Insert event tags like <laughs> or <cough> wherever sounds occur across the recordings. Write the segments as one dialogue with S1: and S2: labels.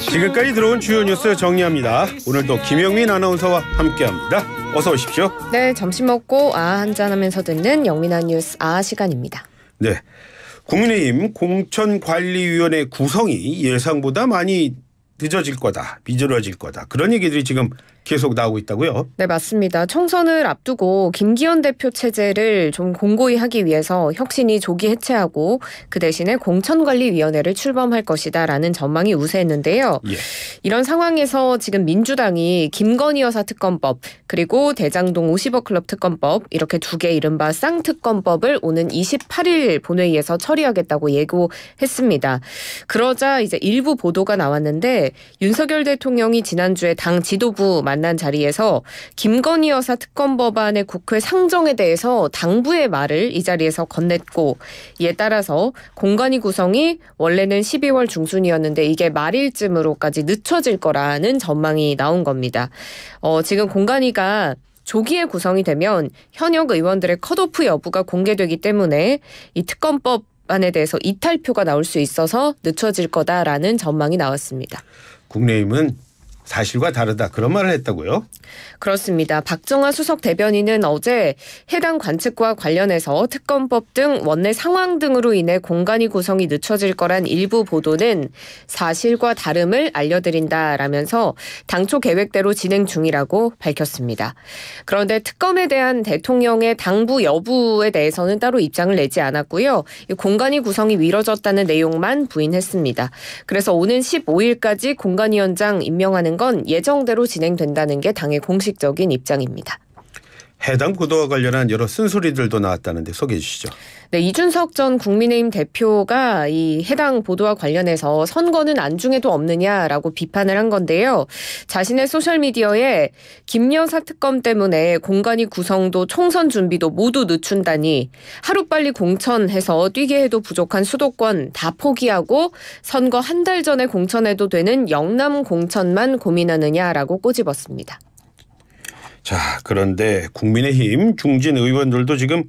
S1: 지금까지 들어온 주요 뉴스 정리합니다. 오늘도 김영민 아나운서와 함께합니다. 어서 오십시오.
S2: 네, 점심 먹고 아 한잔 하면서 듣는 영민아 뉴스 아 시간입니다.
S1: 네, 국민의힘 공천관리위원회 구성이 예상보다 많이 늦어질 거다, 미어질 거다 그런 얘기들이 지금 계속 나오고 있다고요?
S2: 네, 맞습니다. 총선을 앞두고 김기현 대표 체제를 좀 공고히 하기 위해서 혁신이 조기 해체하고 그 대신에 공천관리위원회를 출범할 것이다라는 전망이 우세했는데요. 예. 이런 상황에서 지금 민주당이 김건희 여사 특검법 그리고 대장동 50억 클럽 특검법 이렇게 두 개 이른바 쌍특검법을 오는 28일 본회의에서 처리하겠다고 예고했습니다. 그러자 이제 일부 보도가 나왔는데 윤석열 대통령이 지난주에 당 지도부 만 만난 자리에서 김건희 여사 특검 법안의 국회 상정에 대해서 당부의 말을 이 자리에서 건넸고 이에 따라서 공간위 구성이 원래는 12월 중순이었는데 이게 말일쯤으로까지 늦춰질 거라는 전망이 나온 겁니다. 어, 지금 공간이가 조기에 구성이 되면 현역 의원들의 컷오프 여부가 공개되기 때문에 이 특검법 안에 대해서 이탈표가 나올 수 있어서 늦춰질 거다라는 전망이 나왔습니다.
S1: 국내임은 사실과 다르다 그런 말을 했다고요?
S2: 그렇습니다. 박정아 수석 대변인은 어제 해당 관측과 관련해서 특검법 등 원내 상황 등으로 인해 공간이 구성이 늦춰질 거란 일부 보도는 사실과 다름을 알려드린다라면서 당초 계획대로 진행 중이라고 밝혔습니다. 그런데 특검에 대한 대통령의 당부 여부에 대해서는 따로 입장을 내지 않았고요. 공간이 구성이 미뤄졌다는 내용만 부인했습니다. 그래서 오는 15일까지 공간위원장 임명하는 건 예정대로 진행된다는 게 당의 공식적인 입장입니다.
S1: 해당 구도와 관련한 여러 쓴소리들도 나왔다는데 소개해 주시죠.
S2: 네, 이준석 전 국민의힘 대표가 이 해당 보도와 관련해서 선거는 안중에도 없느냐라고 비판을 한 건데요. 자신의 소셜미디어에 김여사 특검 때문에 공간이 구성도 총선 준비도 모두 늦춘다니 하루빨리 공천해서 뛰게 해도 부족한 수도권 다 포기하고 선거 한 달 전에 공천해도 되는 영남 공천만 고민하느냐라고 꼬집었습니다.
S1: 자, 그런데 국민의힘 중진 의원들도 지금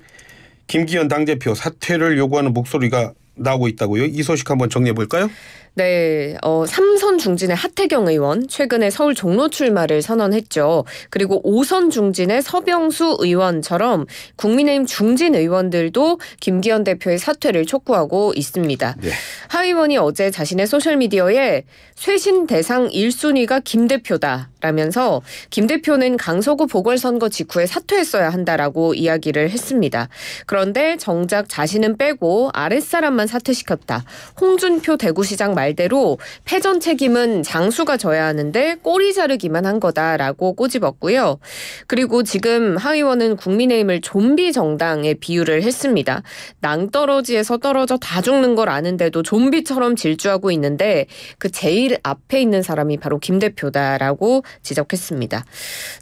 S1: 김기현 당대표 사퇴를 요구하는 목소리가 나오고 있다고요. 이 소식 한번 정리해 볼까요? 네,
S2: 어, 삼선 중진의 하태경 의원 최근에 서울 종로 출마를 선언했죠. 그리고 오선 중진의 서병수 의원처럼 국민의힘 중진 의원들도 김기현 대표의 사퇴를 촉구하고 있습니다. 네. 하 의원이 어제 자신의 소셜미디어에 쇄신 대상 1순위가 김 대표다 라면서 김 대표는 강서구 보궐선거 직후에 사퇴했어야 한다라고 이야기를 했습니다. 그런데 정작 자신은 빼고 아랫사람만 사퇴시켰다. 홍준표 대구시장 말 말대로 패전 책임은 장수가 져야 하는데 꼬리 자르기만 한 거다라고 꼬집었고요. 그리고 지금 하의원은 국민의힘을 좀비 정당에 비유를 했습니다. 낭떠러지에서 떨어져 다 죽는 걸 아는데도 좀비처럼 질주하고 있는데 그 제일 앞에 있는 사람이 바로 김 대표다라고 지적했습니다.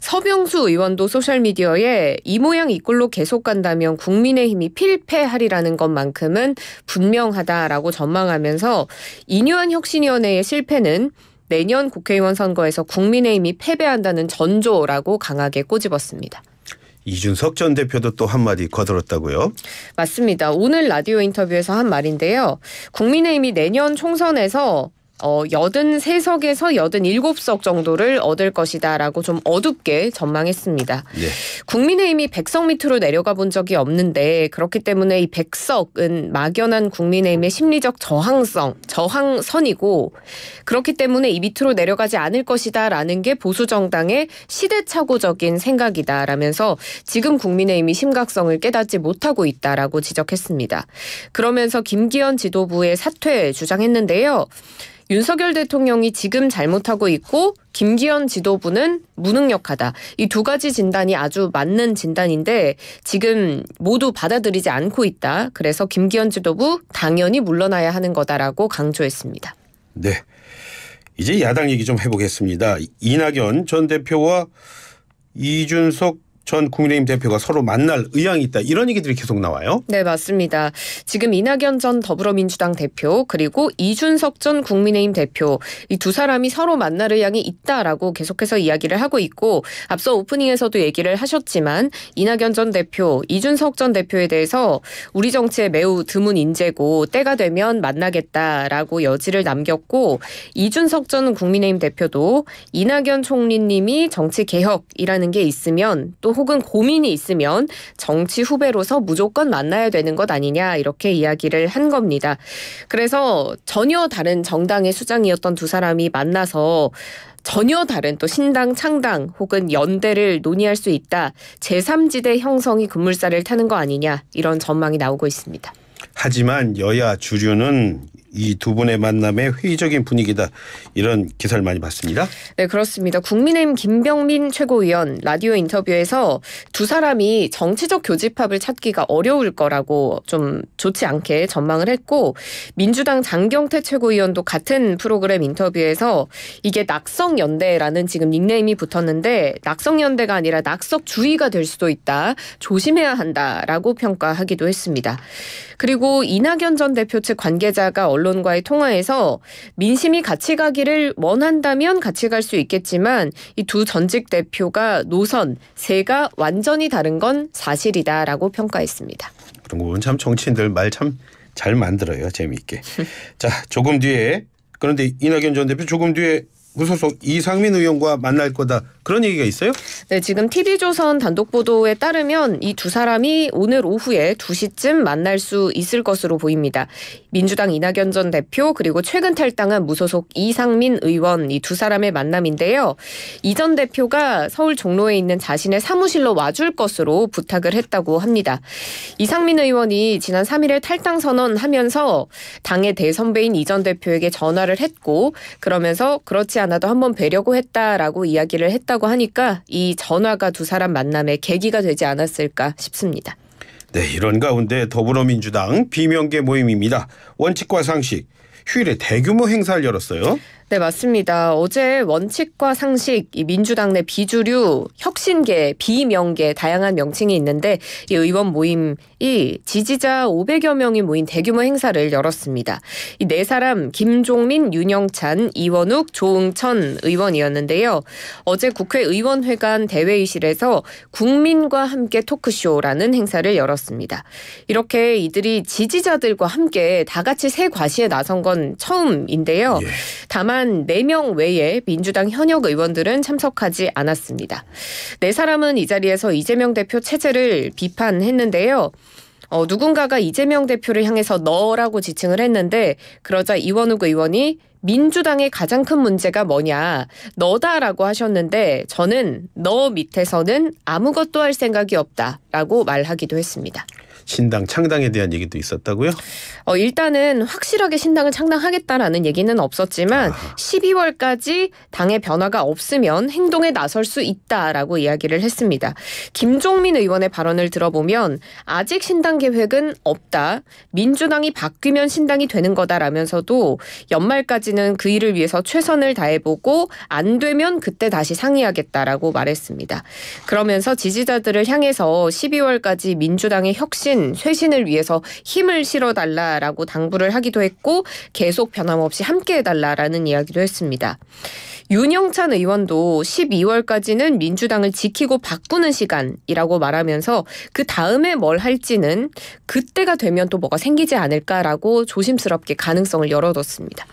S2: 서병수 의원도 소셜미디어에 이 모양 이 꼴로 계속 간다면 국민의힘이 필패하리라는 것만큼은 분명하다라고 전망하면서 이 안희원 혁신위원회의 실패는 내년 국회의원 선거에서 국민의힘이 패배한다는 전조라고 강하게 꼬집었습니다.
S1: 이준석 전 대표도 또 한마디 거들었다고요?
S2: 맞습니다. 오늘 라디오 인터뷰에서 한 말인데요. 국민의힘이 내년 총선에서 어, 83석에서 87석 정도를 얻을 것이다라고 좀 어둡게 전망했습니다. 네. 국민의힘이 100석 밑으로 내려가 본 적이 없는데 그렇기 때문에 이 100석은 막연한 국민의힘의 심리적 저항성, 저항선이고 그렇기 때문에 이 밑으로 내려가지 않을 것이다라는 게 보수 정당의 시대착오적인 생각이다라면서 지금 국민의힘이 심각성을 깨닫지 못하고 있다라고 지적했습니다. 그러면서 김기현 지도부의 사퇴 주장했는데요. 윤석열 대통령이 지금 잘못하고 있고 김기현 지도부는 무능력하다. 이 두 가지 진단이 아주 맞는 진단인데 지금 모두 받아들이지 않고 있다. 그래서 김기현 지도부 당연히 물러나야 하는 거다라고 강조했습니다.
S1: 네. 이제 야당 얘기 좀 해보겠습니다. 이낙연 전 대표와 이준석 전 국민의힘 대표가 서로 만날 의향이 있다 이런 얘기들이 계속 나와요.
S2: 네 맞습니다. 지금 이낙연 전 더불어민주당 대표 그리고 이준석 전 국민의힘 대표 이 두 사람이 서로 만날 의향이 있다라고 계속해서 이야기를 하고 있고 앞서 오프닝에서도 얘기를 하셨지만 이낙연 전 대표 이준석 전 대표에 대해서 우리 정치에 매우 드문 인재고 때가 되면 만나겠다라고 여지를 남겼고 이준석 전 국민의힘 대표도 이낙연 총리님이 정치 개혁이라는 게 있으면 또 혹은 고민이 있으면 정치 후배로서 무조건 만나야 되는 것 아니냐 이렇게 이야기를 한 겁니다. 그래서 전혀 다른 정당의 수장이었던 두 사람이 만나서 전혀 다른 또 신당 창당 혹은 연대를 논의할 수 있다. 제3지대 형성이 급물살을 타는 거 아니냐 이런 전망이 나오고 있습니다.
S1: 하지만 여야 주류는 이두 분의 만남에 회의적인 분위기다 이런 기사를 많이 봤습니다.
S2: 네 그렇습니다. 국민의힘 김병민 최고위원 라디오 인터뷰에서 두 사람이 정치적 교집합을 찾기가 어려울 거라고 좀 좋지 않게 전망을 했고 민주당 장경태 최고위원도 같은 프로그램 인터뷰에서 이게 낙성 연대라는 지금 닉네임이 붙었는데 낙성 연대가 아니라 낙석 주의가 될 수도 있다 조심해야 한다라고 평가하기도 했습니다. 그리고 이낙연 전 대표 측 관계자가 언론과의 통화에서 민심이 같이 가기를 원한다면 같이 갈 수 있겠지만 이 두 전직 대표가 노선, 세가 완전히 다른 건 사실이다라고 평가했습니다.
S1: 그런 부참 정치인들 말 참 잘 만들어요. 재미있게. <laughs> 자, 조금 뒤에 그런데 이낙연 전 대표 조금 뒤에 무소속 이상민 의원과 만날 거다 그런 얘기가 있어요?
S2: 네, 지금 TV조선 단독 보도에 따르면 이 두 사람이 오늘 오후에 2시쯤 만날 수 있을 것으로 보입니다. 민주당 이낙연 전 대표 그리고 최근 탈당한 무소속 이상민 의원 이 두 사람의 만남인데요. 이 전 대표가 서울 종로에 있는 자신의 사무실로 와줄 것으로 부탁을 했다고 합니다. 이상민 의원이 지난 3일에 탈당 선언하면서 당의 대선배인 이 전 대표에게 전화를 했고 그러면서 그렇지 않 않아도 한 번 뵈려고 했다라고 이야기를 했다고 하니까 이 전화가 두 사람 만남의 계기가 되지 않았을까 싶습니다.
S1: 네, 이런 가운데 더불어민주당 비명계 모임입니다. 원칙과 상식, 휴일에 대규모 행사를 열었어요.
S2: 네, 맞습니다. 어제 원칙과 상식, 이 민주당 내 비주류, 혁신계, 비명계 다양한 명칭이 있는데 이 의원 모임이 지지자 500여 명이 모인 대규모 행사를 열었습니다. 이 네 사람 김종민, 윤영찬, 이원욱, 조응천 의원이었는데요. 어제 국회 의원회관 대회의실에서 국민과 함께 토크쇼라는 행사를 열었습니다. 이렇게 이들이 지지자들과 함께 다 같이 새 과시에 나선 건 처음인데요. 예. 다만 다만 4명 외에 민주당 현역 의원들은 참석하지 않았습니다. 네 사람은 이 자리에서 이재명 대표 체제를 비판했는데요. 어, 누군가가 이재명 대표를 향해서 너라고 지칭을 했는데 그러자 이원욱 의원이 민주당의 가장 큰 문제가 뭐냐 너다라고 하셨는데 저는 너 밑에서는 아무것도 할 생각이 없다라고 말하기도 했습니다.
S1: 신당 창당에 대한 얘기도 있었다고요?
S2: 어, 일단은 확실하게 신당을 창당하겠다라는 얘기는 없었지만 아. 12월까지 당의 변화가 없으면 행동에 나설 수 있다라고 이야기를 했습니다. 김종민 의원의 발언을 들어보면 아직 신당 계획은 없다. 민주당이 바뀌면 신당이 되는 거다라면서도 연말까지는 그 일을 위해서 최선을 다해보고 안 되면 그때 다시 상의하겠다라고 말했습니다. 그러면서 지지자들을 향해서 12월까지 민주당의 혁신 혁신, 쇄신을 위해서 힘을 실어 달라라고 당부를 하기도 했고 계속 변함없이 함께 해 달라라는 이야기도 했습니다. 윤영찬 의원도 12월까지는 민주당을 지키고 바꾸는 시간이라고 말하면서 그 다음에 뭘 할지는 그때가 되면 또 뭐가 생기지 않을까라고 조심스럽게 가능성을 열어뒀습니다.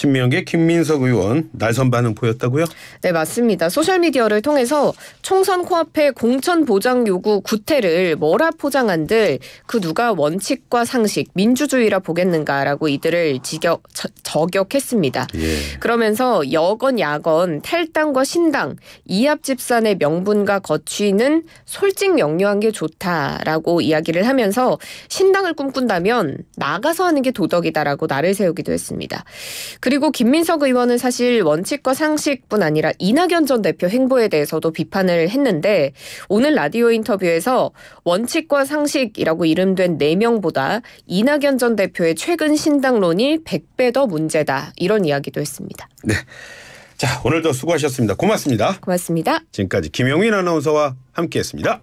S1: 친명계 김민석 의원 날선 반응 보였다고요?
S2: 네 맞습니다. 소셜미디어를 통해서 총선 코앞에 공천 보장 요구 구태를 뭐라 포장한들 그 누가 원칙과 상식 민주주의라 보겠는가라고 이들을 지역 저, 저격했습니다. 예. 그러면서 여건 야건 탈당과 신당 이합집산의 명분과 거취는 솔직 명료한게 좋다라고 이야기를 하면서 신당을 꿈꾼다면 나가서 하는 게 도덕이다라고 나를 세우기도 했습니다. 그 그리고 김민석 의원은 사실 원칙과 상식뿐 아니라 이낙연 전 대표 행보에 대해서도 비판을 했는데 오늘 라디오 인터뷰에서 원칙과 상식이라고 이름된 4명보다 이낙연 전 대표의 최근 신당론이 100배 더 문제다. 이런 이야기도 했습니다. 네.
S1: 자, 오늘도 수고하셨습니다. 고맙습니다. 고맙습니다. 지금까지 김용민 아나운서와 함께했습니다.